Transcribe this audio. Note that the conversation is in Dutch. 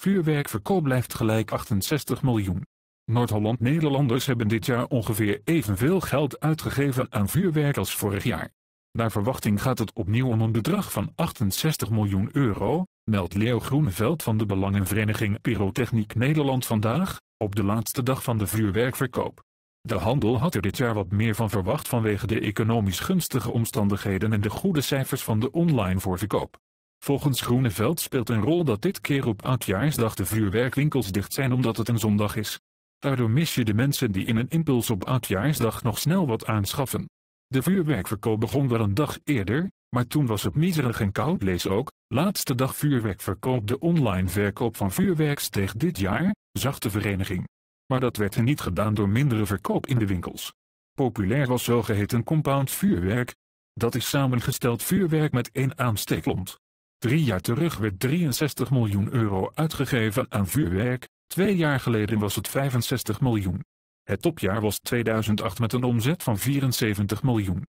Vuurwerkverkoop blijft gelijk 68 miljoen. Noord-Holland-Nederlanders hebben dit jaar ongeveer evenveel geld uitgegeven aan vuurwerk als vorig jaar. Naar verwachting gaat het opnieuw om een bedrag van 68 miljoen euro, meldt Leo Groeneveld van de Belangenvereniging Pyrotechniek Nederland vandaag, op de laatste dag van de vuurwerkverkoop. De handel had er dit jaar wat meer van verwacht vanwege de economisch gunstige omstandigheden en de goede cijfers van de online voorverkoop. Volgens Groeneveld speelt een rol dat dit keer op oudjaarsdag de vuurwerkwinkels dicht zijn omdat het een zondag is. Daardoor mis je de mensen die in een impuls op oudjaarsdag nog snel wat aanschaffen. De vuurwerkverkoop begon wel een dag eerder, maar toen was het miserig en koud lees ook, laatste dag vuurwerkverkoop de online verkoop van vuurwerk steeg dit jaar, zag de vereniging. Maar dat werd niet gedaan door mindere verkoop in de winkels. Populair was zogeheten compound vuurwerk. Dat is samengesteld vuurwerk met één aansteeklont. Drie jaar terug werd 63 miljoen euro uitgegeven aan vuurwerk, twee jaar geleden was het 65 miljoen. Het topjaar was 2008 met een omzet van 74 miljoen.